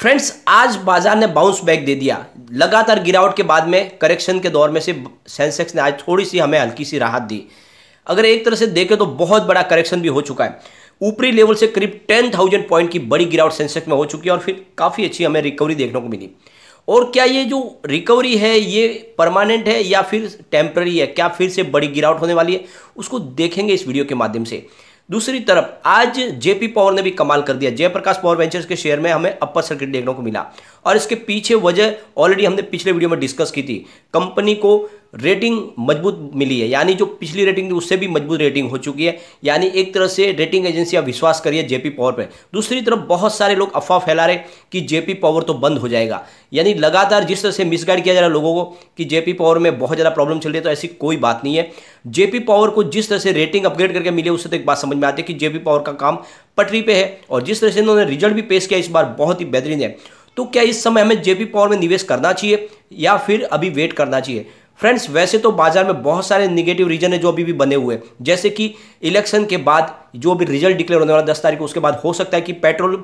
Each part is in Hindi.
फ्रेंड्स आज बाजार ने बाउंस बैक दे दिया लगातार गिरावट के बाद में करेक्शन के दौर में से सेंसेक्स ने आज थोड़ी सी हमें हल्की सी राहत दी अगर एक तरह से देखें तो बहुत बड़ा करेक्शन भी हो चुका है ऊपरी लेवल से करीब टेन थाउजेंड पॉइंट की बड़ी गिरावट सेंसेक्स में हो चुकी है और फिर काफ़ी अच्छी हमें रिकवरी देखने को मिली और क्या ये जो रिकवरी है ये परमानेंट है या फिर टेम्प्ररी है क्या फिर से बड़ी गिरावट होने वाली है उसको देखेंगे इस वीडियो के माध्यम से दूसरी तरफ आज जेपी पावर ने भी कमाल कर दिया जयप्रकाश पावर वेंचर्स के शेयर में हमें अपर सर्किट देखने को मिला और इसके पीछे वजह ऑलरेडी हमने पिछले वीडियो में डिस्कस की थी कंपनी को रेटिंग मजबूत मिली है यानी जो पिछली रेटिंग थी उससे भी मजबूत रेटिंग हो चुकी है यानी एक तरह से रेटिंग एजेंसी अब विश्वास करिए जेपी पावर पर दूसरी तरफ बहुत सारे लोग अफवाह फैला रहे कि जेपी पावर तो बंद हो जाएगा यानी लगातार जिस तरह से मिसगाइड किया जा रहा है लोगों को कि जेपी पावर में बहुत ज़्यादा प्रॉब्लम चल रही है तो ऐसी कोई बात नहीं है जेपी पावर को जिस तरह से रेटिंग अपग्रेड करके मिली उससे तो एक बात समझ में आती है कि जेपी पावर का काम पटरी पर है और जिस तरह से इन्होंने रिजल्ट भी पेश किया इस बार बहुत ही बेहतरीन है तो क्या इस समय हमें जेपी पावर में निवेश करना चाहिए या फिर अभी वेट करना चाहिए फ्रेंड्स वैसे तो बाजार में बहुत सारे निगेटिव रीजन है जो अभी भी बने हुए हैं जैसे कि इलेक्शन के बाद जो अभी रिजल्ट डिक्लेयर होने वाला दस तारीख को उसके बाद हो सकता है कि पेट्रोल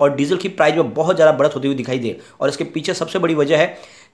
और डीजल की प्राइस में बहुत ज़्यादा बढ़त होती हुई दिखाई दे और इसके पीछे सबसे बड़ी वजह है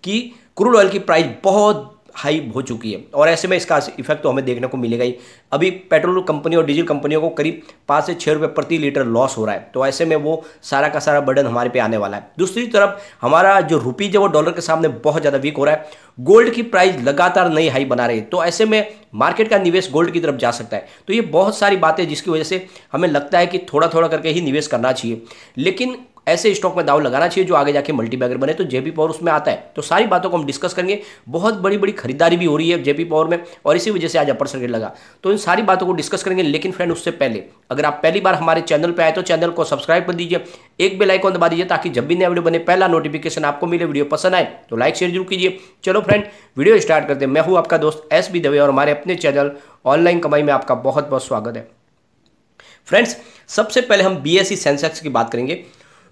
कि क्रूड ऑयल की प्राइस बहुत हाई हो चुकी है और ऐसे में इसका इफेक्ट तो हमें देखने को मिलेगा ही अभी पेट्रोल कंपनी और डीजल कंपनियों को करीब पाँच से छः रुपये प्रति लीटर लॉस हो रहा है तो ऐसे में वो सारा का सारा बर्डन हमारे पे आने वाला है दूसरी तरफ हमारा जो रुपीज है वो डॉलर के सामने बहुत ज़्यादा वीक हो रहा है गोल्ड की प्राइस लगातार नई हाई बना रही है तो ऐसे में मार्केट का निवेश गोल्ड की तरफ जा सकता है तो ये बहुत सारी बातें जिसकी वजह से हमें लगता है कि थोड़ा थोड़ा करके ही निवेश करना चाहिए लेकिन ऐसे स्टॉक में दाव लगाना चाहिए जो आगे जाके मल्टी बैगर बने तो जेपी पावर उसमें आता है तो सारी बातों को हम डिस्कस करेंगे बहुत बड़ी बड़ी खरीदारी भी हो रही है जेपी पावर में और इसी वजह से आज अपर सर्किट लगा तो इन सारी बातों को डिस्कस करेंगे लेकिन फ्रेंड उससे पहले अगर आप पहली बार हमारे चैनल पर आए तो चैनल को सब्सक्राइब कर दीजिए एक बेलाइकॉन दबा दीजिए ताकि जब भी नया वीडियो बने पहला नोटिफिकेशन आपको मिले वीडियो पसंद आए तो लाइक शेयर जरूर कीजिए चलो फ्रेंड वीडियो स्टार्ट करते हैं मैं हूँ आपका दोस्त एस बी दवे और हमारे अपने चैनल ऑनलाइन कमाई में आपका बहुत बहुत स्वागत है फ्रेंड्स सबसे पहले हम बी एस सेंसेक्स की बात करेंगे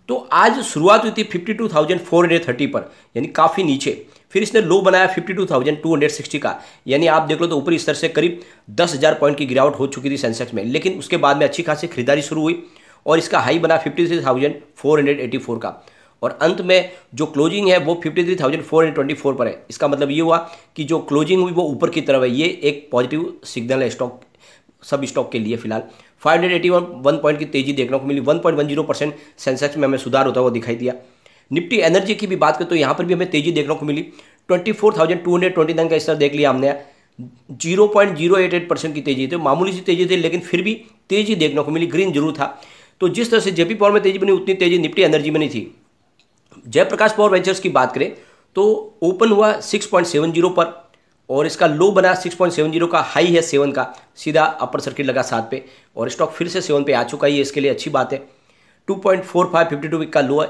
तो आज शुरुआत हुई थी fifty two thousand four hundred thirty पर यानी काफ़ी नीचे फिर इसने लो बनाया fifty two thousand two hundred sixty का यानी आप देख लो तो ऊपरी स्तर से करीब दस हज़ार पॉइंट की गिरावट हो चुकी थी सेंसेक्स में लेकिन उसके बाद में अच्छी खासी खरीदारी शुरू हुई और इसका हाई बना fifty three thousand four hundred eighty four का और अंत में जो क्लोजिंग है वो fifty three thousand four hundred twenty four पर है इसका मतलब ये हुआ कि जो क्लोजिंग हुई वो ऊपर की तरफ है ये एक पॉजिटिव सिग्नल है स्टॉक सब स्टॉक के लिए फिलहाल 581 पॉइंट की तेजी देखने को मिली 1.10 परसेंट सेंसेक्स में हमें सुधार होता हुआ दिखाई दिया निफ्टी एनर्जी की भी बात करें तो यहाँ पर भी हमें तेजी देखने को मिली 24,229 का स्तर देख लिया हमने 0.088 परसेंट की तेजी थी मामूली सी तेजी थी लेकिन फिर भी तेजी देखने को मिली ग्रीन जरूर था तो जिस तरह से जेपी पावर में तेजी बनी उतनी तेजी निफ्टी एनर्जी में नहीं थी जयप्रकाश पावर वेंचर्स की बात करें तो ओपन हुआ जीरो पर और इसका लो बना 6.70 का हाई है सेवन का सीधा अपर सर्किट लगा सात पे और स्टॉक फिर से सेवन पे आ चुका है इसके लिए अच्छी बात है फिफ्टी टू वीक का लो है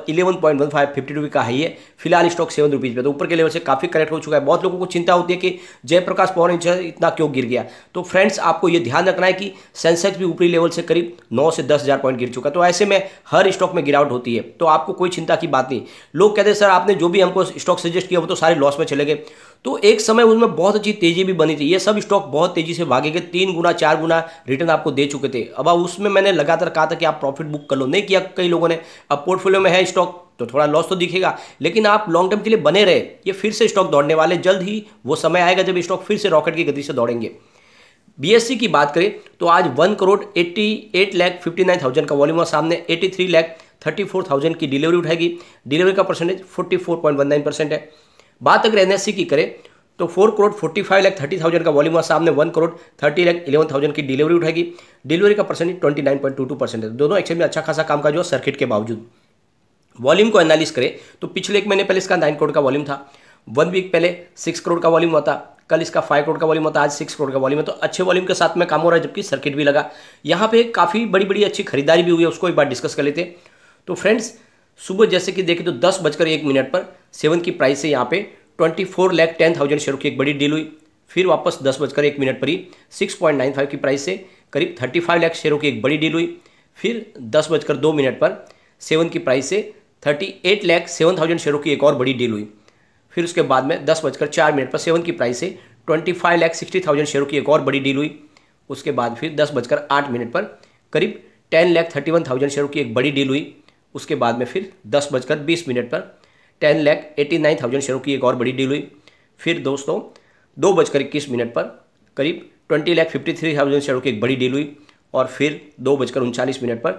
फिफ्टी टू वीक का हाई है फिलहाल स्टॉक सेवन रुपीज़ पे तो ऊपर के लेवल से काफ़ी करेक्ट हो चुका है बहुत लोगों को चिंता होती है कि जयप्रकाश पवन इतना क्यों गिर गया तो फ्रेंड्स आपको ये ध्यान रखना है कि सेंसेक्स भी ऊपरी लेवल से करीब नौ से दस हज़ार पॉइंट गिर चुका है तो ऐसे में हर स्टॉक में गिरावट होती है तो आपको कोई चिंता की बात नहीं लोग कहते सर आपने जो भी हमको स्टॉक सजेस्ट किया वो तो सारे लॉस में चले गए तो एक समय उसमें बहुत अच्छी तेजी भी बनी थी ये सब स्टॉक बहुत तेजी से भागे गए तीन गुना चार गुना रिटर्न आपको दे चुके थे अब उसमें मैंने लगातार कहा था कि आप प्रॉफिट बुक कर लो नहीं किया कई लोगों ने अब पोर्टफोलियो में है स्टॉक तो थोड़ा लॉस तो दिखेगा लेकिन आप लॉन्ग टर्म के लिए बने रहे ये फिर से स्टॉक दौड़ने वाले जल्द ही वो समय आएगा जब स्टॉक फिर से रॉकेट की गति से दौड़ेंगे बीएससी की बात करें तो आज one crore eighty eight lakh fifty nine thousand का वॉल्यूम और सामने eighty three lakh thirty four thousand की डिलीवरी उठाएगी डिलीवरी का percentage forty four point one nine percent है बात अगर एनएससी की करें तो four crore forty five lakh thirty thousand का वॉल्यूम सामने one crore thirty lakh eleven thousand की डिलीवरी उठाएगी डिलीवरी का percentage twenty nine point two two percent है दोनों एक्सचेंज में अच्छा खासा काम का जो सर्किट के बावजूद वॉल्यूम को एनालिस करें तो पिछले एक महीने पहले इसका नाइन करोड़ का वॉल्यूम था वन वीक पहले सिक्स करोड़ का वॉल्यूम होता कल इसका फाइव करोड़ का वॉल्यूम होता आज सिक्स करोड़ का वॉल्यूम है तो अच्छे वॉल्यूम के साथ में काम हो रहा है जबकि सर्किट भी लगा यहाँ पे काफ़ी बड़ी बड़ी अच्छी खरीदारी भी हुई है उसको एक बार डिस्कस कर लेते तो फ्रेंड्स सुबह जैसे कि देखें तो दस बजकर एक मिनट पर सेवन की प्राइस से यहाँ पे twenty four lakh ten thousand share की एक बड़ी डील हुई फिर वापस दस बजकर एक मिनट पर ही सिक्स पॉइंट नाइन फाइव की प्राइस से करीब थर्टी फाइव लैख शेयरों की एक बड़ी डील हुई फिर दस बजकर दो मिनट पर सेवन की प्राइस से thirty eight lakh seven thousand शेयरों की एक और बड़ी डील हुई फिर उसके बाद में दस बजकर चार मिनट पर सेवन की प्राइस से twenty five lakh sixty thousand शेयरों की एक और बड़ी डील हुई उसके बाद फिर दस बजकर आठ मिनट पर करीब ten lakh thirty one thousand शेयरों की एक बड़ी डील हुई उसके बाद में फिर दस बजकर बीस मिनट पर ten lakh eighty nine thousand शेयरों की एक और बड़ी डील हुई फिर दोस्तों दो बजकर इक्कीस मिनट पर करीब twenty lakh fifty three thousand शेयरों की एक बड़ी डील हुई और फिर दो बजकर उनचालीस मिनट पर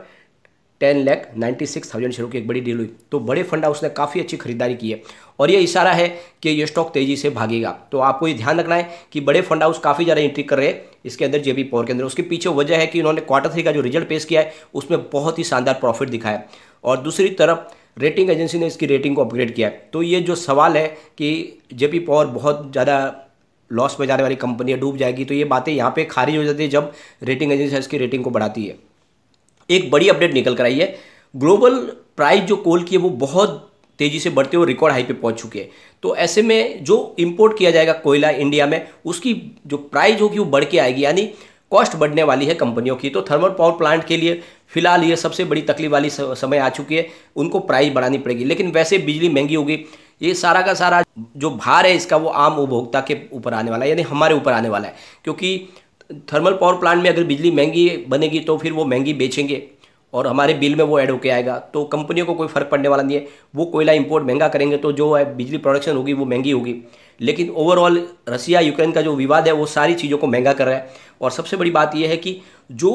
ten lakh ninety six thousand शेयरों की एक बड़ी डील हुई तो बड़े फंड हाउस ने काफ़ी अच्छी खरीदारी की है और ये इशारा है कि ये स्टॉक तेजी से भागेगा तो आपको ये ध्यान रखना है कि बड़े फंड हाउस काफ़ी ज़्यादा एंट्री कर रहे हैं इसके अंदर जेबी पावर के अंदर उसके पीछे वजह है कि उन्होंने क्वार्टर थ्री का जो रिजल्ट पेश किया है उसमें बहुत ही शानदार प्रॉफिट दिखाया और दूसरी तरफ रेटिंग एजेंसी ने इसकी रेटिंग को अपग्रेड किया तो ये जो सवाल है कि जेपी पावर बहुत ज़्यादा लॉस में जाने वाली कंपनी है डूब जाएगी तो ये बातें यहाँ पे खारिज हो जाती है जब रेटिंग एजेंसी इसकी रेटिंग को बढ़ाती है एक बड़ी अपडेट निकल कर आई है ग्लोबल प्राइस जो कोल की है वो बहुत तेज़ी से बढ़ते हुए रिकॉर्ड हाई पे पहुंच चुके हैं तो ऐसे में जो इंपोर्ट किया जाएगा कोयला इंडिया में उसकी जो प्राइस होगी वो बढ़ के आएगी यानी कॉस्ट बढ़ने वाली है कंपनियों की तो थर्मल पावर प्लांट के लिए फिलहाल ये सबसे बड़ी तकलीफ वाली समय आ चुकी है उनको प्राइस बढ़ानी पड़ेगी लेकिन वैसे बिजली महंगी होगी ये सारा का सारा जो भार है इसका वो आम उपभोक्ता के ऊपर आने वाला है यानी हमारे ऊपर आने वाला है क्योंकि थर्मल पावर प्लांट में अगर बिजली महंगी बनेगी तो फिर वो महंगी बेचेंगे और हमारे बिल में वो ऐड होके आएगा तो कंपनियों को कोई फर्क पड़ने वाला नहीं है वो कोयला इंपोर्ट महंगा करेंगे तो जो है बिजली प्रोडक्शन होगी वो महंगी होगी लेकिन ओवरऑल रसिया यूक्रेन का जो विवाद है वो सारी चीज़ों को महंगा कर रहा है और सबसे बड़ी बात यह है कि जो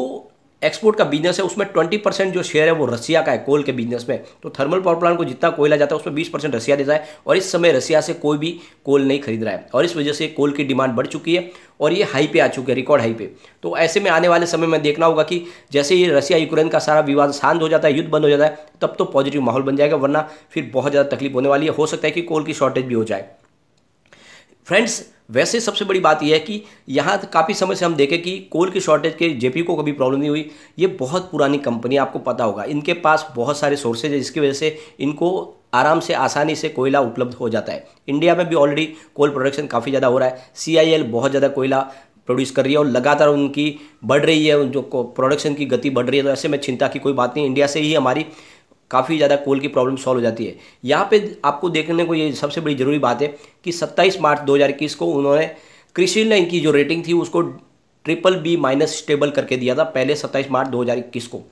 एक्सपोर्ट का बिजनेस है उसमें ट्वेंटी परसेंट जो शेयर है वो रसिया का है कोल के बिजनेस में तो थर्मल पावर प्लांट को जितना कोयला जाता है उसमें बीस परसेंट रसिया देता है और इस समय रसिया से कोई भी कोल नहीं खरीद रहा है और इस वजह से कोल की डिमांड बढ़ चुकी है और ये हाई पे आ चुके हैं रिकॉर्ड हाई पे तो ऐसे में आने वाले समय में देखना होगा कि जैसे ये रसिया यूक्रेन का सारा विवाद शांत हो जाता है युद्ध बंद हो जाता है तब तो पॉजिटिव माहौल बन जाएगा वरना फिर बहुत ज़्यादा तकलीफ होने वाली है हो सकता है कि कोल की शॉर्टेज भी हो जाए फ्रेंड्स वैसे सबसे बड़ी बात यह है कि यहाँ काफ़ी समय से हम देखें कि कोल की शॉर्टेज के जेपी को कभी प्रॉब्लम नहीं हुई ये बहुत पुरानी कंपनी आपको पता होगा इनके पास बहुत सारे सोर्सेज है जिसकी वजह से इनको आराम से आसानी से कोयला उपलब्ध हो जाता है इंडिया में भी ऑलरेडी कोल प्रोडक्शन काफ़ी ज़्यादा हो रहा है सी बहुत ज़्यादा कोयला प्रोड्यूस कर रही है और लगातार उनकी बढ़ रही है जो प्रोडक्शन की गति बढ़ रही है तो ऐसे में चिंता की कोई बात नहीं इंडिया से ही हमारी काफ़ी ज़्यादा कोल की प्रॉब्लम सॉल्व हो जाती है यहाँ पे आपको देखने को ये सबसे बड़ी जरूरी बात है कि 27 मार्च 2021 को उन्होंने कृषि ने इनकी जो रेटिंग थी उसको ट्रिपल बी माइनस स्टेबल करके दिया था पहले 27 मार्च 2021 को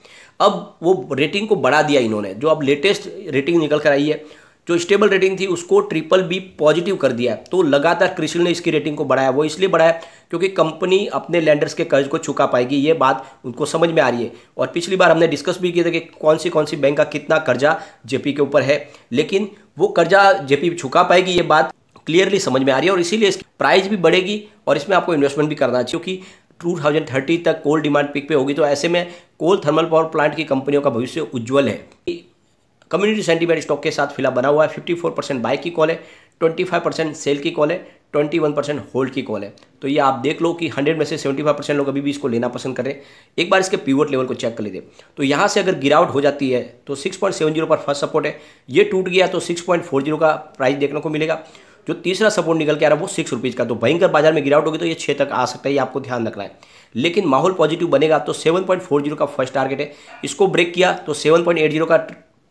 अब वो रेटिंग को बढ़ा दिया इन्होंने जो अब लेटेस्ट रेटिंग निकल कर आई है जो स्टेबल रेटिंग थी उसको ट्रिपल बी पॉजिटिव कर दिया तो लगातार क्रिशिल ने इसकी रेटिंग को बढ़ाया वो इसलिए बढ़ाया क्योंकि कंपनी अपने लैंडर्स के कर्ज को चुका पाएगी ये बात उनको समझ में आ रही है और पिछली बार हमने डिस्कस भी किया था कि कौन सी कौन सी बैंक का कितना कर्जा जेपी के ऊपर है लेकिन वो कर्जा जेपी चुका पाएगी ये बात क्लियरली समझ में आ रही है और इसीलिए इसकी प्राइस भी बढ़ेगी और इसमें आपको इन्वेस्टमेंट भी करना चाहिए क्योंकि 2030 तक कोल डिमांड पिक पे होगी तो ऐसे में कोल थर्मल पावर प्लांट की कंपनियों का भविष्य उज्जवल है कम्युनिटी सेंटीमेंट स्टॉक के साथ फिलहाल बना हुआ है 54 परसेंट बाय की कॉल है 25 परसेंट सेल की कॉल है 21 परसेंट होल्ड की कॉल है तो ये आप देख लो कि 100 में से 75 परसेंट लोग अभी भी इसको लेना पसंद कर रहे हैं एक बार इसके पीवट लेवल को चेक कर लेते तो यहाँ से अगर गिरावट हो जाती है तो जीरो पर फर्स्ट सपोर्ट है ये टूट गया तो जीरो का प्राइस देखने को मिलेगा जो तीसरा सपोर्ट निकल के आ रहा है वो सिक्स रुपीज़ का तो भयंकर बाजार में गिरावट होगी तो ये छः तक आ सकता है ये आपको ध्यान रखना है लेकिन माहौल पॉजिटिव बनेगा तो सेवन पॉइंट फोर जीरो का फर्स्ट टारगेट है इसको ब्रेक किया तो सेवन पॉइंट एट जीरो का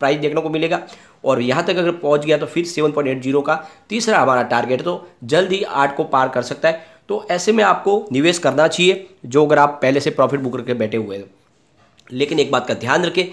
प्राइस देखने को मिलेगा और यहाँ तक अगर पहुँच गया तो फिर 7.80 का तीसरा हमारा टारगेट तो जल्द ही आठ को पार कर सकता है तो ऐसे में आपको निवेश करना चाहिए जो अगर आप पहले से प्रॉफिट बुक करके बैठे हुए हैं लेकिन एक बात का ध्यान रखें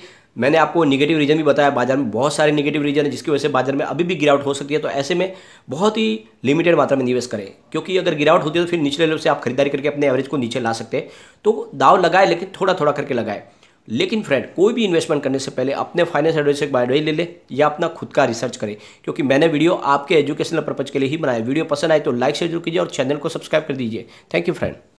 मैंने आपको निगेटिव रीजन भी बताया बाजार में बहुत सारे निगेटिव रीजन है जिसकी वजह से बाजार में अभी भी गिरावट हो सकती है तो ऐसे में बहुत ही लिमिटेड मात्रा में निवेश करें क्योंकि अगर गिरावट होती है तो फिर निचले लेवल से आप खरीदारी करके अपने एवरेज को नीचे ला सकते हैं तो दाव लगाए लेकिन थोड़ा थोड़ा करके लगाए लेकिन फ्रेंड कोई भी इन्वेस्टमेंट करने से पहले अपने फाइनेंस एडवाइजर बाय ले ले या अपना खुद का रिसर्च करें क्योंकि मैंने वीडियो आपके एजुकेशनल पर्पज के लिए ही बनाया वीडियो पसंद आए तो लाइक शेयर जरूर कीजिए और चैनल को सब्सक्राइब कर दीजिए थैंक यू फ्रेंड